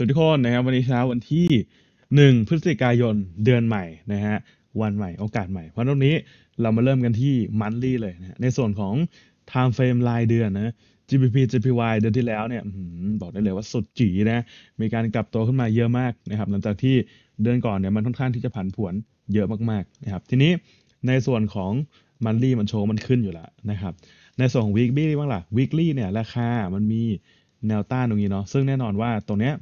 สวัสดีคนนะครับวันนี้เช้าวันที่ 1 พฤศจิกายนเดือนใหม่นะฮะวันใหม่โอกาสใหม่เพราะตรงนี้เรามาเริ่มกันที่มันลี่เลยนะในส่วนของ time frame รายเดือนนะ g p p GPY เดือนที่แล้วเนี่ยบอกได้เลยว่าสุดจีนะมีการกลับตัวขึ้นมาเยอะมากนะครับหลังจากที่เดือนก่อนเนี่ยมันค่อนข้างที่จะผันผวนเยอะมากๆนะครับทีนี้ในส่วนของมันลี่มันโชว์มันขึ้นอยู่แล้วนะครับในส่วนของ weekly บ้างล่ะ weekly เนี่ยราคามันมีแนวต้านตรงนี้เนาะซึ่งแน่นอนว่าตรงเนี้ย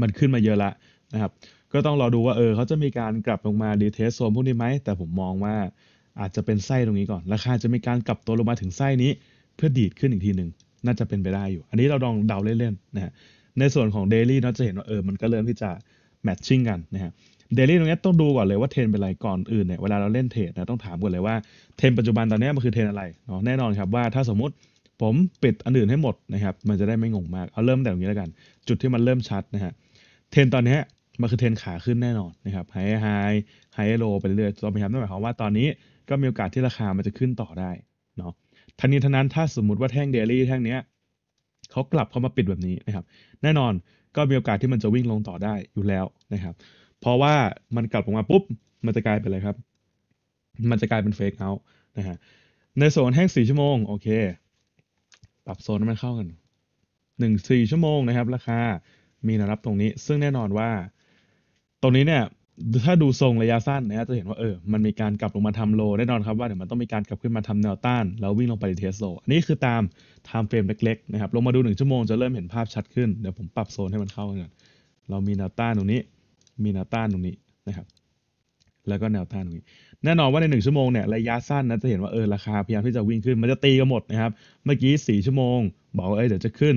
มันขึ้นมาเยอะละนะครับ ก็ต้องรอดูว่าเออเขาจะมีการกลับลงมาดีเทสโซนพวกนี้ไหม แต่ผมมองว่าอาจจะเป็นไส้ตรงนี้ก่อน ราคาจะมีการกลับตัวลงมาถึงไส้นี้เพื่อดีดขึ้นอีกทีหนึ่งน่าจะเป็นไปได้อยู่ อันนี้เราลองเดาเล่นๆนะฮะ ในส่วนของเดลี่เราจะเห็นว่าเออ มันก็เริ่มที่จะแมทชิ่งกันนะฮะ เดลี่ตรงนี้ต้องดูก่อนเลยว่าเทรนเป็นอะไรก่อนอื่นเนี่ย เวลาเราเล่นเทรดนะต้องถามก่อนเลยว่าเทรนปัจจุบันตอนนี้มันคือเทรนอะไรเนาะ แน่นอนครับว่าถ้าสมมติผมปิดอันอื่นให้หมดนะครับ มันจะได้ไม่งงมากเอาเริ่มแต่ตรงนี้แล้วกัน จุดที่มันเริ่มชัดนะฮะเทรนตอนนี้มันคือเทรนขาขึ้นแน่นอนนะครับไฮไฮไฮโลไปเรื่อยๆต้อนพยายามนั่นหมายความว่าตอนนี้ก็มีโอกาสที่ราคามันจะขึ้นต่อได้เนาะทันนี้ทันนั้นถ้าสมมติว่าแท่งเดลี่แท่งเนี้ยเขากลับเข้ามาปิดแบบนี้นะครับ แน่นอนก็มีโอกาสที่มันจะวิ่งลงต่อได้อยู่แล้วนะครับ เพราะว่ามันกลับออกมาปุ๊บ มันจะกลายเป็นอะไรครับ มันจะกลายเป็นเฟกเอาท์นะฮะในโซนแห้งสี่ชั่วโมงโอเค ปรับโซนมันเข้ากันหนึ่งสี่ชั่วโมงนะครับราคามีแนวรับตรงนี้ ซึ่งแน่นอนว่า ตรงนี้เนี่ย ถ้าดูทรงระยะสั้นนะจะเห็นว่า เออ มันมีการกลับลงมาทำโล แน่นอนครับว่าเดี๋ยวมันต้องมีการกลับขึ้นมาทำแนวต้านแล้ววิ่งลงไปเทสโลอันนี้คือตามไทม์เฟรมเล็กๆ นะครับ ลงมาดู 1 ชั่วโมง จะเริ่มเห็นภาพชัดขึ้น เดี๋ยวผมปรับโซนให้มันเข้ากัน เรามีแนวต้านตรงนี้ มีแนวต้านตรงนี้นะครับแล้วก็แนวต้านตรงนี้ แน่นอนว่าใน 1 ชั่วโมงเนี่ยระยะสั้นนะจะเห็นว่าเออราคา พยายามที่จะวิ่งขึ้น มันจะตีกันหมดนะครับ เมื่อกี้4ชั่วโมง บอกเออเดี๋ยวจะขึ้น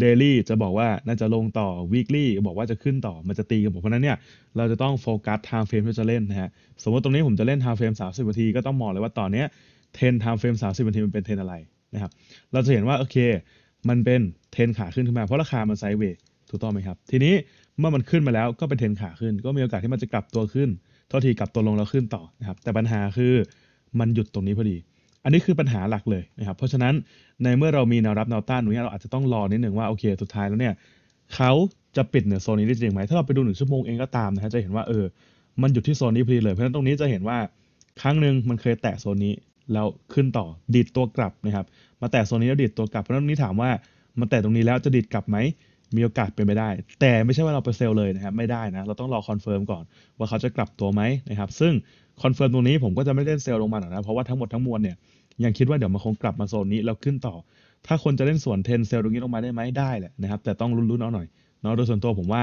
เดลี่จะบอกว่าน่าจะลงต่อวีคลี่บอกว่าจะขึ้นต่อมันจะตีกันหมดเพราะนั้นเนี่ยเราจะต้องโฟกัสไทม์เฟรมที่จะเล่นนะฮะ สมมติตรงนี้ผมจะเล่น์เฟรมสามส30นาทีก็ต้องมองเลยว่าตอนเนี้ยท e n time f r a ม e 30นาทีมันเป็นทรนอะไรนะครับ เราจะเห็นว่าโอเค มันเป็นทรนขาขึ้นขึ้นมาเพราะราคามันไซด์เวย์ถูกต้องไหมครับทีนี้เมื่อมันขึ้นมาแล้วก็เป็น t e นขาขึ้น ก็มีโอกาสที่มันจะกลับตัวขึ้นโทษทีกลับตัวลงแล้วขึ้นต่อนะครับแต่ปัญหาคือมันหยุดตรงนี้พอดี อันนี้คือปัญหาหลักเลยนะครับเพราะฉะนั้นในเมื่อเรามีแนวรับแนวต้านนี้เราอาจจะต้องรอนิดหนึ่งว่าโอเค สุดท้ายแล้วเนี่ยเขาจะปิดเหนือโซนนี้ได้จริงไหมถ้าเราไปดูหนึ่งชั่วโมงเองก็ตามนะฮะจะเห็นว่าเออมันหยุดที่โซนนี้พอดีเลย เพราะฉะนั้นตรงนี้จะเห็นว่าครั้งหนึ่งมันเคยแตะโซนนี้แล้วขึ้นต่อดีดตัวกลับนะครับมาแตะโซนนี้แล้วดีดตัวกลับเพราะฉะนั้นนี้ถามว่ามันแตะตรงนี้แล้วจะดีดกลับไหมมีโอกาสเป็นไปได้ แต่ไม่ใช่ว่าเราไปเซลเลยนะครับไม่ได้นะเราต้องรอคอนเฟิร์มก่อนว่าเขาจะกลับตัวไหมนะครับซึ่งคอนเฟิร์มตรงนี้ผมก็จะไม่เล่นเซลลงมาหรอกนะเพราะว่าทั้งหมดทั้งมวลเนี่ยยังคิดว่าเดี๋ยวมันคงกลับมาโซนนี้แล้วขึ้นต่อ ถ้าคนจะเล่นส่วนเทนเซลตรงนี้ลงมาได้ไหมได้แหละนะครับแต่ต้องลุ้นๆเอาหน่อยเนาะโดยส่วนตัวผมว่า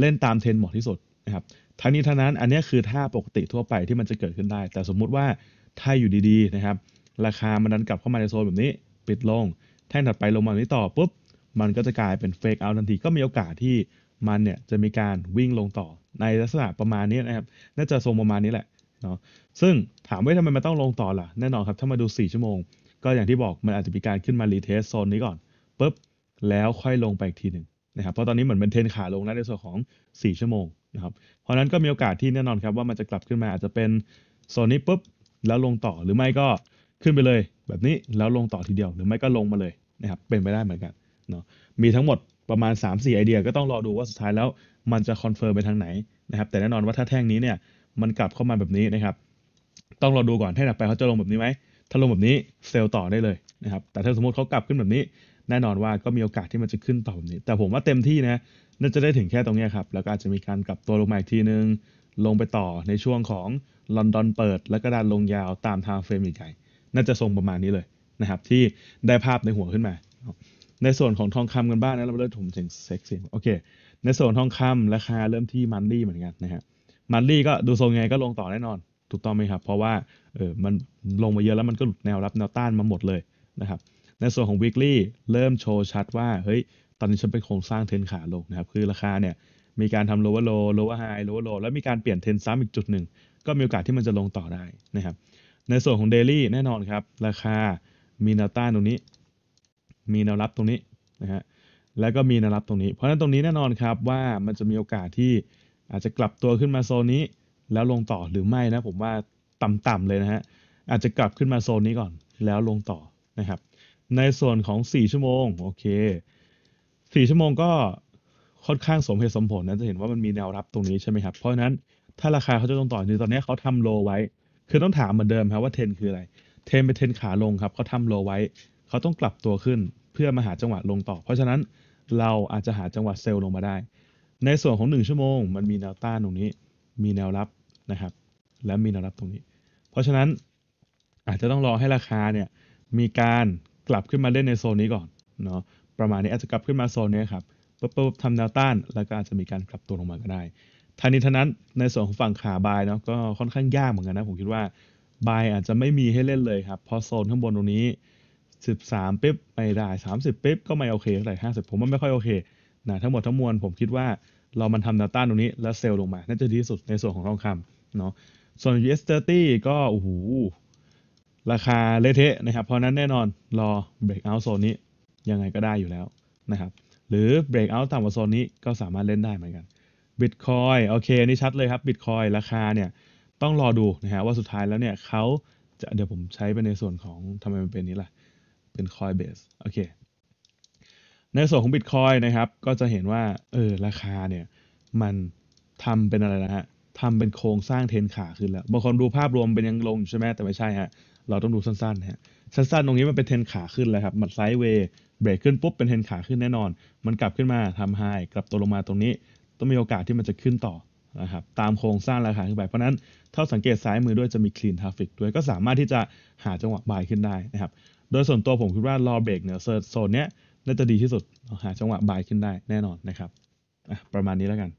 เล่นตามเทนเหมาะที่สุดนะครับทั้งนี้ทั้งนั้นอันนี้คือท่าปกติทั่วไปที่มันจะเกิดขึ้นได้ แต่สมมุติว่าถ้าอยู่ดีๆนะครับราคามันดันกลับเข้ามาในโซนแบบนี้ ปิดลงแท่งถัดไปลงมาแบบนี้ต่อปุ๊บมันก็จะกลายเป็นเฟกเอาทันที ก็มีโอกาสที่มันเนี่ยจะมีการวิ่งลงต่อในลักษณะประมาณนี้นะครับ น่าจะทรงประมาณนี้แหละเนาะซึ่งถามว่าทำไมมันต้องลงต่อล่ะแน่นอนครับถ้ามาดู 4 ชั่วโมงก็อย่างที่บอกมันอาจจะมีการขึ้นมารีเทสโซนนี้ก่อนปุ๊บแล้วค่อยลงไปอีกทีหนึ่งนะครับเพราะตอนนี้เหมือนเป็นเทนขาลงแล้วในส่วนของ 4 ชั่วโมงนะครับเพราะนั้นก็มีโอกาสที่แน่นอนครับว่ามันจะกลับขึ้นมาอาจจะเป็นโซนนี้ปุ๊บแล้วลงต่อหรือไม่ก็ขึ้นไปเลย แบบนี้แล้วลงต่อทีเดียว หรือไม่ก็ลงมาเลยนะครับเป็นไปได้เหมือนกันเนาะมีทั้งหมดประมาณ 3-4ไอเดีย ก็ต้องรอดูว่าสุดท้ายแล้วมันจะคอนเฟิร์มไปทางไหนนะครับแต่แน่นอนว่าถ้าแท่งนี้เนี่ยมันกลับเข้ามาแบบนี้นะครับ ต้องรอดูก่อนแท่งถัดไปเขาจะลงแบบนี้ไหม ถ้าลงแบบนี้เซลล์ต่อได้เลยนะครับ แต่ถ้าสมมติเขากลับขึ้นแบบนี้ แน่นอนว่าก็มีโอกาสที่มันจะขึ้นต่อแบบนี้ แต่ผมว่าเต็มที่นะน่าจะได้ถึงแค่ตรงนี้ครับแล้วก็อาจจะมีการกลับตัวลงมาอีกทีนึงลงไปต่อในช่วงของลอนดอนเปิด แล้วก็ดันลงยาวตามทางเฟรมใหญ่น่าจะทรงประมาณนี้เลยนะครับ ที่ได้ภาพในหัวขึ้นมาในส่วนของทองคำกันบ้างนะเราเริ่มถุสียงเซ็กซี่โอเค ในส่วนทองคำราคาเริ่มที่มันดี้เหมือนกันนะฮะมันดี้ก็ดูทรงไงก็ลงต่อแน่นอน ถูกต้องไหมครับ เพราะว่าเออมันลงมาเยอะแล้วมันก็หลุดแนวรับแนวต้านมาหมดเลยนะครับในส่วนของ weekly เริ่มโชว์ชัดว่าเฮ้ยตอนนี้ฉันเป็นโครงสร้างเทนขาลงนะครับคือราคาเนี่ย มีการทำ lower low lower high lower low แล้วมีการเปลี่ยนเทนซ้ำอีกจุดหนึ่งก็มีโอกาสที่มันจะลงต่อได้นะครับในส่วนของ daily แน่นอนครับราคามีแนวต้านตรงนี้มีแนวรับตรงนี้นะฮะ แล้วก็มีแนวรับตรงนี้ เพราะฉะนั้นตรงนี้แน่นอนครับว่ามันจะมีโอกาสที่ อาจจะกลับตัวขึ้นมาโซนนี้ แล้วลงต่อหรือไม่นะ ผมว่าต่ำๆเลยนะฮะอาจจะกลับขึ้นมาโซนนี้ก่อน แล้วลงต่อนะครับ ในส่วนของ 4ชั่วโมงโอเค4ชั่วโมงก็ค่อนข้างสมเหตุสมผลนะจะเห็นว่ามันมีแนวรับตรงนี้ใช่ไหมครับเพราะฉะนั้นถ้าราคาเขาจะลงต่อคือตอนนี้เขาทำโลไว้ คือต้องถามเหมือนเดิมครับว่าเทนคืออะไร เทนเป็นเทนขาลงครับเขาทำโลไว้เขาต้องกลับตัวขึ้นเพื่อมาหาจังหวะลงต่อ เพราะฉะนั้นเราอาจจะหาจังหวะเซลล์ลงมาได้ ในส่วนของ 1 ชั่วโมงมันมีแนวต้านตรงนี้ มีแนวรับนะครับ และมีแนวรับตรงนี้ เพราะฉะนั้นอาจจะต้องรอให้ราคาเนี่ยมีการกลับขึ้นมาเล่นในโซนนี้ก่อนเนาะ ประมาณนี้อาจจะกลับขึ้นมาโซนนี้ครับ ปุ๊บปุ๊บทำแนวต้าน แล้วก็อาจจะมีการกลับตัวลงมาก็ได้ทันนี้ทันนั้นในส่วนของฝั่งขาบายเนาะก็ค่อนข้างยากเหมือนกันนะผมคิดว่าบายอาจจะไม่มีให้เล่นเลยครับเพราะโซนข้างบนตรงนี้สสิบมเปิ๊บ ไม่ได้สามปิ๊บ ก็ไม่โอเคเท่าไหร่ิบผมว่าไม่ค่อยโอเคนะทั้งหมดทั้งมวลผมคิดว่าเรามันทำดาต้านตรงนี้แล้วเซลล์ลงมา น่าจะดีที่สุดในส่วนของทองคำเนาะส่วน US 30ก็โอ้โห ราคาเละเทะนะครับ เพราะนั้นแน่นอน รอ breakout โซนนี้ยังไงก็ได้อยู่แล้ว นะครับ หรือ breakout ต่ำกว่าโซนนี้ก็สามารถเล่นได้เหมือนกัน Bitcoin โอเคนี่ชัดเลยครับ Bitcoin ราคาเนี่ยต้องรอดูนะฮะว่าสุดท้ายแล้วเนี่ยเขาจะเดี๋ยวผมใช้ไปในส่วนของทำไมมันเป็นนี้ล่ะเป็น Coinbase โอเค ในส่วนของ Bitcoin นะครับก็จะเห็นว่าเออราคาเนี่ย มันทำเป็นอะไรนะฮะทำเป็นโครงสร้างเทนขาขึ้นแล้วบางคนดูภาพรวมเป็นยังลง ใช่ไหมแต่ไม่ใช่ฮะเราต้องดูสั้นๆฮะสั้นๆ ตรงนี้มันเป็นเทนขาขึ้นแล้วครับ มันไซด์เวย์เบรกขึ้นปุ๊บ เป็นเทนขาขึ้นแน่นอน มันกลับขึ้นมาทำไฮกลับตัวลงมาตรงนี้ ต้องมีโอกาสที่มันจะขึ้นต่อนะครับตามโครงสร้างราคาขึ้นไปเพราะนั้นถ้าสังเกตซ้ายมือด้วยจะมีคลีนทราฟิกด้วยก็สามารถที่จะหาจังหวะบายขึ้นได้นะครับโดยส่วนตัวผมคิดว่ารอเบรกเนี่ยโซนเนี้ยน่าจะดีที่สุด หาจังหวะบายขึ้นได้แน่นอนนะครับประมาณนี้แล้วกัน